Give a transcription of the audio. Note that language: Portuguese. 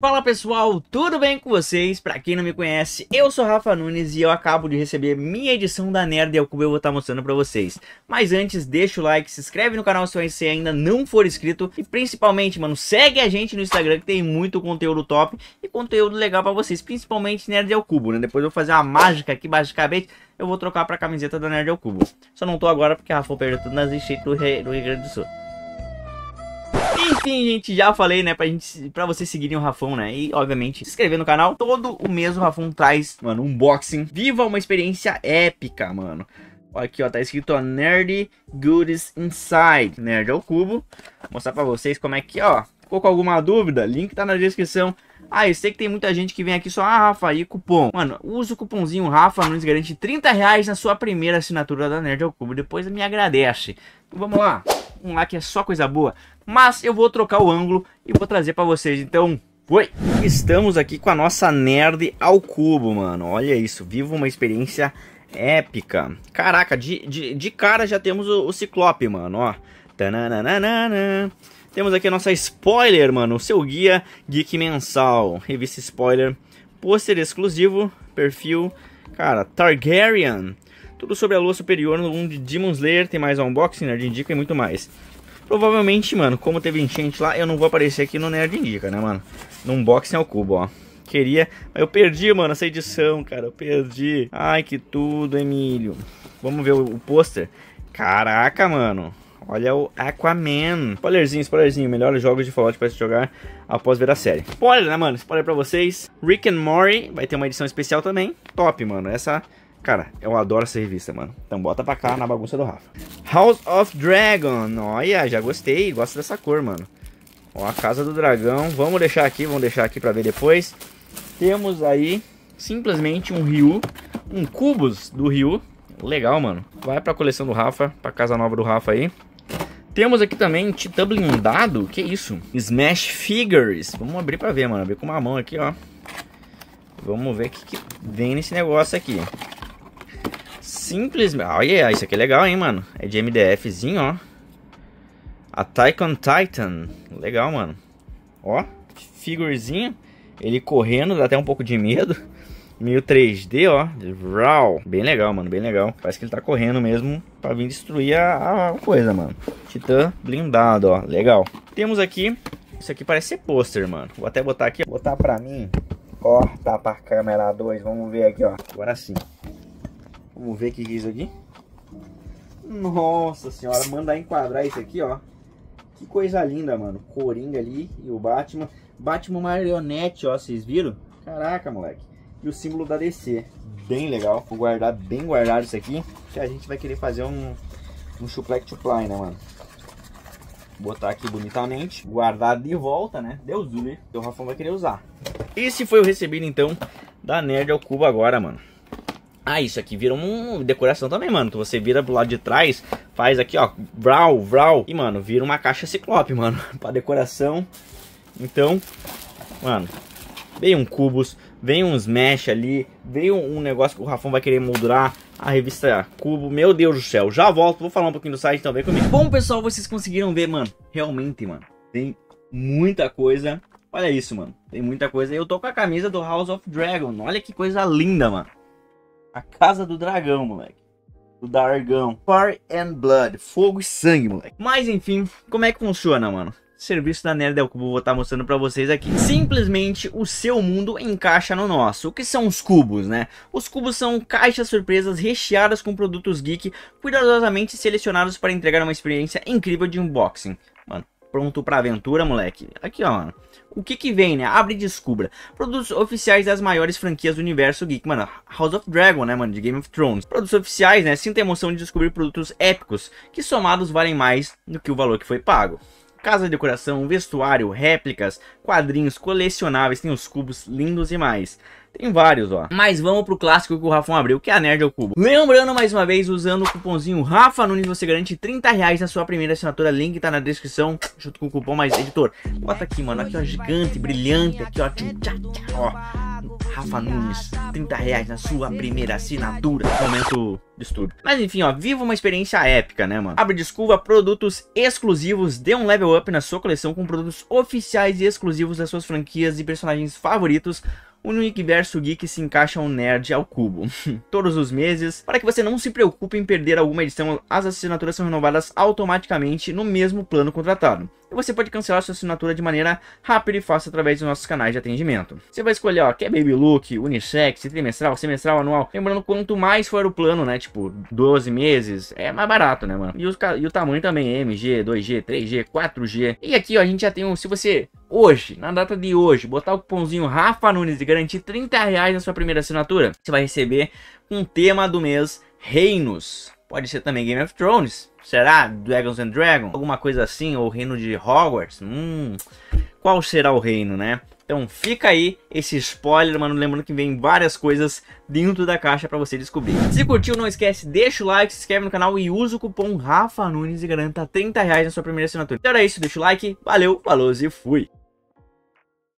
Fala pessoal, tudo bem com vocês? Pra quem não me conhece, eu sou Rafa Nunes e eu acabo de receber minha edição da Nerd ao cubo eu vou estar tá mostrando pra vocês. Mas antes, deixa o like, se inscreve no canal se você ainda não for inscrito e principalmente, mano, segue a gente no Instagram que tem muito conteúdo top e conteúdo legal pra vocês, principalmente Nerd ao Cubo, né? Depois eu vou fazer uma mágica aqui, basicamente, eu vou trocar pra camiseta da Nerd ao Cubo. Só não tô agora porque a Rafa perdeu tudo nas enchentes do Rio Grande do Sul assim gente já falei, né, pra, gente, pra vocês seguirem o Rafão, né? E, obviamente, se inscrever no canal. Todo o mesmo Rafão traz, mano, um unboxing. Viva uma experiência épica, mano. Aqui, ó, tá escrito, ó, Nerdy Goodies Inside. Nerd ao cubo. Vou mostrar pra vocês como é que, ó. Ficou com alguma dúvida? Link tá na descrição. Ah, eu sei que tem muita gente que vem aqui só, ah, Rafa, e cupom. Mano, usa o cupomzinho Rafa Nunes garante 30 reais na sua primeira assinatura da Nerd ao Cubo. Depois me agradece. Então, vamos lá um lá que é só coisa boa. Mas eu vou trocar o ângulo e vou trazer para vocês. Então, Oi, estamos aqui com a nossa nerd ao cubo, mano. Olha isso, viva uma experiência épica. Caraca, de, de, de cara já temos o, o Ciclope, mano, ó. Tananana. Temos aqui a nossa spoiler, mano, o seu guia geek mensal. Revista spoiler, pôster exclusivo, perfil, cara, Targaryen. Tudo sobre a lua superior no mundo de Demon Slayer, tem mais unboxing, Nerd Indica e muito mais. Provavelmente, mano, como teve enchente lá, eu não vou aparecer aqui no Nerd Indica, né, mano? No unboxing ao cubo, ó queria. Mas eu perdi, mano, essa edição, cara. Eu perdi. Ai, que tudo, Emílio. Vamos ver o, o pôster. Caraca, mano. Olha o Aquaman. Spoilerzinho, spoilerzinho. Melhores jogos de Fallout para se jogar após ver a série. Spoiler, né, mano? Spoiler pra vocês. Rick and Morty vai ter uma edição especial também. Top, mano. Essa Cara, eu adoro essa revista, mano. Então bota pra cá na bagunça do Rafa. House of Dragon. Olha, já gostei. Gosto dessa cor, mano. Ó, a Casa do Dragão. Vamos deixar aqui, vamos deixar aqui pra ver depois. Temos aí simplesmente um Ryu. Um Cubos do Ryu. Legal, mano. Vai pra coleção do Rafa, pra casa nova do Rafa aí. Temos aqui também Titã blindado. Que isso? Smash Figures. Vamos abrir pra ver, mano. Abrir com uma mão aqui, ó. Vamos ver o que, que vem nesse negócio aqui simples. Olha, yeah, isso aqui é legal, hein, mano. É de MDFzinho, ó. A Tycoon Titan. Legal, mano. Ó, figurezinho. Ele correndo, dá até um pouco de medo. Meio 3D, ó. Raw. Bem legal, mano. Bem legal. Parece que ele tá correndo mesmo pra vir destruir a, a coisa, mano. Titã blindado, ó. Legal. Temos aqui... Isso aqui parece ser pôster, mano. Vou até botar aqui. Botar pra mim. Ó, tá pra câmera 2. Vamos ver aqui, ó. Agora sim. Vamos ver o que é isso aqui. Nossa senhora, mandar enquadrar isso aqui, ó. Que coisa linda, mano. Coringa ali e o Batman. Batman marionete, ó, vocês viram? Caraca, moleque. E o símbolo da DC. Bem legal. Vou guardar bem guardado isso aqui. Que a gente vai querer fazer um, um chuplec chupline, né, mano? botar aqui bonitamente, guardar de volta, né? Deus do livre, o Rafão vai querer usar. Esse foi o recebido, então, da Nerd ao Cubo agora, mano. Ah, isso aqui vira uma decoração também, mano. Que você vira pro lado de trás, faz aqui, ó, vral, vral. E, mano, vira uma caixa ciclope, mano, pra decoração. Então, mano, vem um cubos, vem uns mesh ali, vem um, negócio que o Rafão vai querer moldurar. A revista Cubo, meu Deus do céu, já volto, vou falar um pouquinho do site, então vem comigo. Bom, pessoal, vocês conseguiram ver, mano, realmente, mano, tem muita coisa. Olha isso, mano, tem muita coisa. Eu tô com a camisa do House of Dragon, olha que coisa linda, mano. A Casa do Dragão, moleque. O Dargão. Fire and Blood. Fogo e sangue, moleque. Mas enfim, como é que funciona, mano? serviço da Nerd é que eu vou estar mostrando para vocês aqui. Simplesmente o seu mundo encaixa no nosso. O que são os cubos, né? Os cubos são caixas surpresas recheadas com produtos geek, cuidadosamente selecionados para entregar uma experiência incrível de unboxing. Mano, pronto pra aventura, moleque. Aqui, ó, mano o que que vem, né? Abre e descubra. Produtos oficiais das maiores franquias do universo geek, mano. House of Dragon, né, mano? De Game of Thrones. Produtos oficiais, né? Sinta a emoção de descobrir produtos épicos, que somados valem mais do que o valor que foi pago casa de decoração, vestuário, réplicas, quadrinhos, colecionáveis, tem os cubos lindos e mais. Tem vários, ó. Mas vamos pro clássico que o Rafão abriu, que é a Nerd ao Cubo. Lembrando, mais uma vez, usando o cupomzinho Rafa Nunes, você garante 30 reais na sua primeira assinatura. Link tá na descrição, junto com o cupom mais editor. Bota aqui, mano, aqui, ó, gigante, brilhante, aqui, ó, tchum, tchá, tchá, ó. Rafa Nunes, 30 reais na sua primeira assinatura. Momento distúrbio. Mas enfim, ó, viva uma experiência épica, né, mano? Abre desculpa, produtos exclusivos, dê um level up na sua coleção com produtos oficiais e exclusivos das suas franquias e personagens favoritos o universo geek se encaixa um nerd ao cubo, todos os meses, para que você não se preocupe em perder alguma edição, as assinaturas são renovadas automaticamente no mesmo plano contratado e você pode cancelar sua assinatura de maneira rápida e fácil através dos nossos canais de atendimento. Você vai escolher, ó, quer baby look, unissex, trimestral, semestral, anual. Lembrando, quanto mais for o plano, né, tipo 12 meses, é mais barato, né, mano? E, e o tamanho também, MG, 2G, 3G, 4G. E aqui, ó, a gente já tem um, se você hoje, na data de hoje, botar o cupomzinho Rafa Nunes e garantir 30 reais na sua primeira assinatura, você vai receber um tema do mês Reinos. Pode ser também Game of Thrones. Será? Dragons and Dragons? Alguma coisa assim? Ou Reino de Hogwarts? Hum. Qual será o reino, né? Então fica aí esse spoiler, mano. Lembrando que vem várias coisas dentro da caixa pra você descobrir. Se curtiu, não esquece, deixa o like, se inscreve no canal e usa o cupom Rafa Nunes e garanta 30 reais na sua primeira assinatura. Então era isso, deixa o like, valeu, falou e fui!